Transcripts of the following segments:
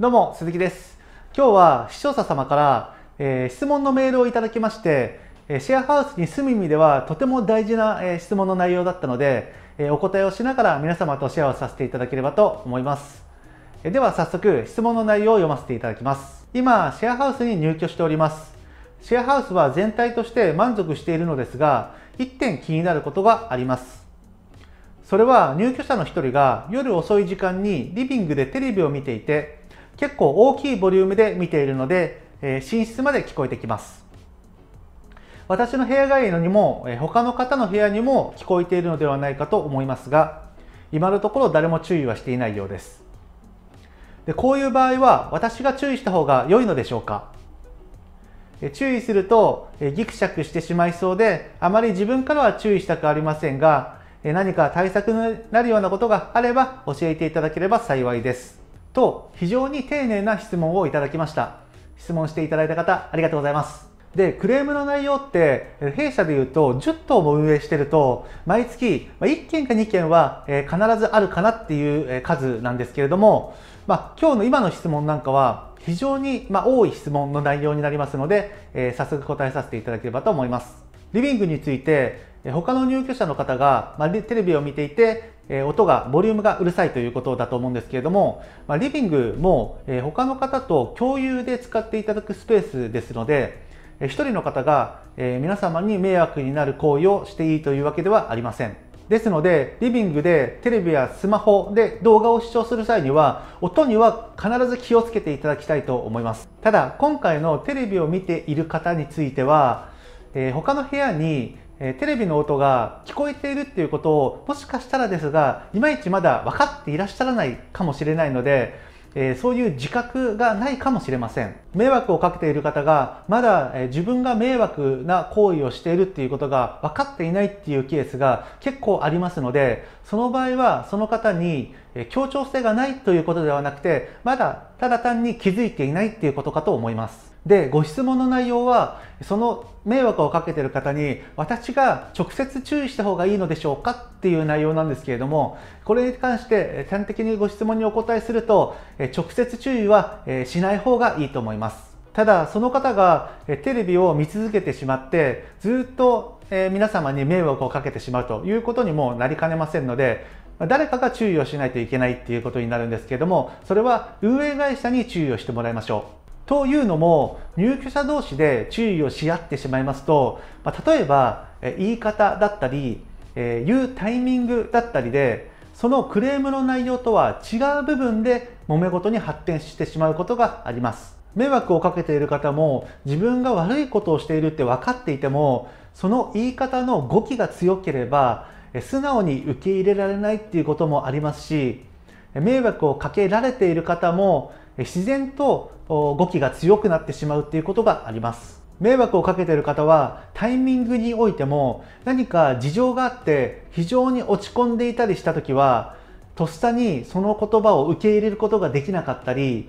どうも、鈴木です。今日は視聴者様から、えー、質問のメールをいただきまして、シェアハウスに住む意味ではとても大事な、えー、質問の内容だったので、えー、お答えをしながら皆様とシェアをさせていただければと思います。えでは早速、質問の内容を読ませていただきます。今、シェアハウスに入居しております。シェアハウスは全体として満足しているのですが、一点気になることがあります。それは入居者の一人が夜遅い時間にリビングでテレビを見ていて結構大きいボリュームで見ているので、えー、寝室まで聞こえてきます。私の部屋がいいのにも、えー、他の方の部屋にも聞こえているのではないかと思いますが、今のところ誰も注意はしていないようです。でこういう場合は私が注意した方が良いのでしょうか注意するとギクシャクしてしまいそうであまり自分からは注意したくありませんが何か対策になるようなことがあれば教えていただければ幸いですと非常に丁寧な質問をいただきました質問していただいた方ありがとうございますでクレームの内容って弊社でいうと10棟も運営してると毎月1件か2件は必ずあるかなっていう数なんですけれども、まあ、今日の今の質問なんかは非常にま多い質問の内容になりますので、え早速答えさせていただければと思います。リビングについて他の入居者の方が、まテレビを見ていてえ音が、ボリュームがうるさいということだと思うんですけれども、リビングも、他の方と共有で使っていただくスペースですので、一1人の方が、皆様に迷惑になる行為をしていいというわけではありません。ですので、リビングでテレビやスマホで動画を視聴する際には、音には必ず気をつけていただきたいと思います。ただ、今回のテレビを見ている方については、他の部屋にえテレビの音が聞こえているっていうことをもしかしたらですがいまいちまだ分かっていらっしゃらないかもしれないので、えそういう自覚がないかもしれません迷惑をかけている方がまだ、え自分が迷惑な行為をしているっていうことが分かっていないっていうケースが結構ありますのでその場合はその方に、え協調性がないということではなくてまだただ単に気づいていないっていうことかと思いますで、ご質問の内容は、その迷惑をかけてる方に、私が直接注意した方がいいのでしょうかっていう内容なんですけれども、これに関して、端的にご質問にお答えすると、直接注意はしない方がいいと思います。ただ、その方がテレビを見続けてしまって、ずっと皆様に迷惑をかけてしまうということにもなりかねませんので、誰かが注意をしないといけないっていうことになるんですけれども、それは運営会社に注意をしてもらいましょう。というのも入居者同士で注意をし合ってしまいますと、まあ、例えば言い方だったり、えー、言うタイミングだったりでそのクレームの内容とは違う部分で揉め事に発展してしまうことがあります迷惑をかけている方も自分が悪いことをしているって分かっていてもその言い方の語気が強ければ素直に受け入れられないっていうこともありますし迷惑をかけられている方も自然と語気が強くなってしまうっていうことがあります。迷惑をかけている方はタイミングにおいても何か事情があって非常に落ち込んでいたりした時はとっさにその言葉を受け入れることができなかったり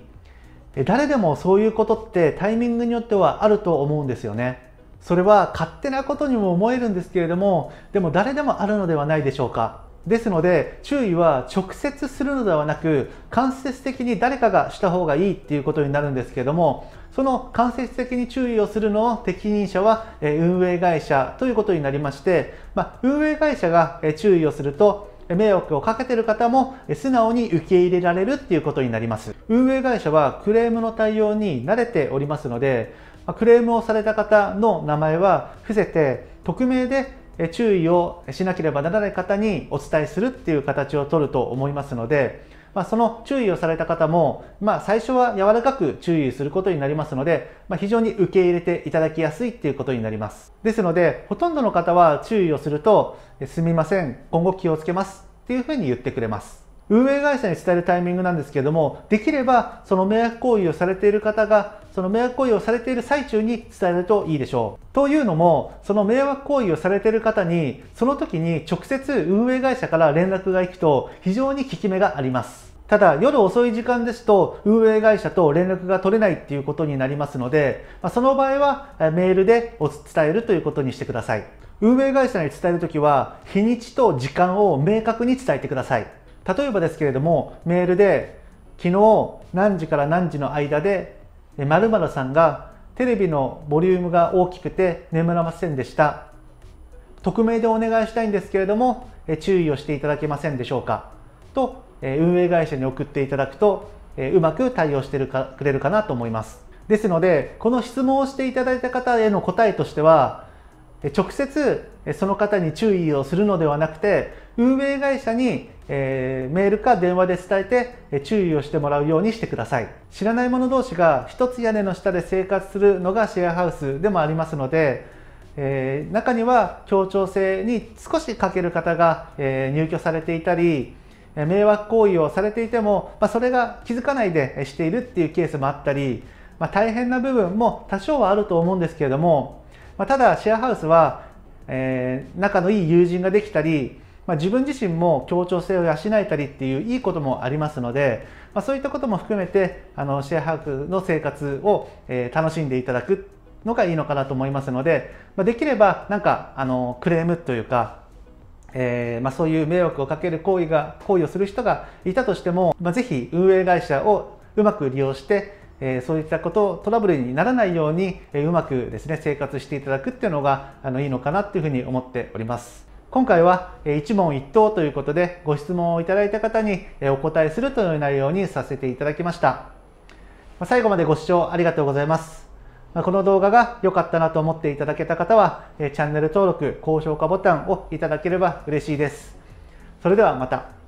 誰でもそういうことってタイミングによってはあると思うんですよねそれは勝手なことにも思えるんですけれどもでも誰でもあるのではないでしょうかですので注意は直接するのではなく間接的に誰かがした方がいいっていうことになるんですけどもその間接的に注意をするのを適任者は運営会社ということになりまして、まあ、運営会社が注意をすると迷惑をかけてる方も素直に受け入れられるっていうことになります運営会社はクレームの対応に慣れておりますのでクレームをされた方の名前は伏せて匿名で注意をしなければならない方にお伝えするっていう形をとると思いますので、まあ、その注意をされた方も、まあ、最初は柔らかく注意することになりますので、まあ、非常に受け入れていただきやすいっていうことになります。ですので、ほとんどの方は注意をすると、すみません、今後気をつけますっていうふうに言ってくれます。運営会社に伝えるタイミングなんですけれども、できればその迷惑行為をされている方が、その迷惑行為をされている最中に伝えるといいでしょう。というのも、その迷惑行為をされている方に、その時に直接運営会社から連絡が行くと、非常に効き目があります。ただ、夜遅い時間ですと、運営会社と連絡が取れないっていうことになりますので、その場合はメールで伝えるということにしてください。運営会社に伝えるときは、日にちと時間を明確に伝えてください。例えばですけれどもメールで昨日何時から何時の間で〇〇さんがテレビのボリュームが大きくて眠らませんでした匿名でお願いしたいんですけれども注意をしていただけませんでしょうかと運営会社に送っていただくとうまく対応してくれるかなと思いますですのでこの質問をしていただいた方への答えとしてはで直接その方に注意をするのではなくて運営会社に、えー、メールか電話で伝えて注意をしてもらうようにしてください知らない者同士が一つ屋根の下で生活するのがシェアハウスでもありますので、えー、中には協調性に少し欠ける方が、えー、入居されていたり迷惑行為をされていても、まあ、それが気づかないでしているっていうケースもあったり、まあ、大変な部分も多少はあると思うんですけれどもまあ、ただシェアハウスは、えー、仲のいい友人ができたり、まあ、自分自身も協調性を養えたりっていういいこともありますので、まあ、そういったことも含めてあのシェアハウスの生活を、えー、楽しんでいただくのがいいのかなと思いますので、まあ、できればなんかあのクレームというか、えーまあ、そういう迷惑をかける行為が行為をする人がいたとしても、まあ、ぜひ運営会社をうまく利用してえそういったことトラブルにならないように、えうまくですね生活していただくっていうのがあのいいのかなっていうふうに思っております今回は一問一答ということでご質問をいただいた方にお答えするという内容にさせていただきました最後までご視聴ありがとうございますこの動画が良かったなと思っていただけた方はチャンネル登録高評価ボタンをいただければ嬉しいですそれではまた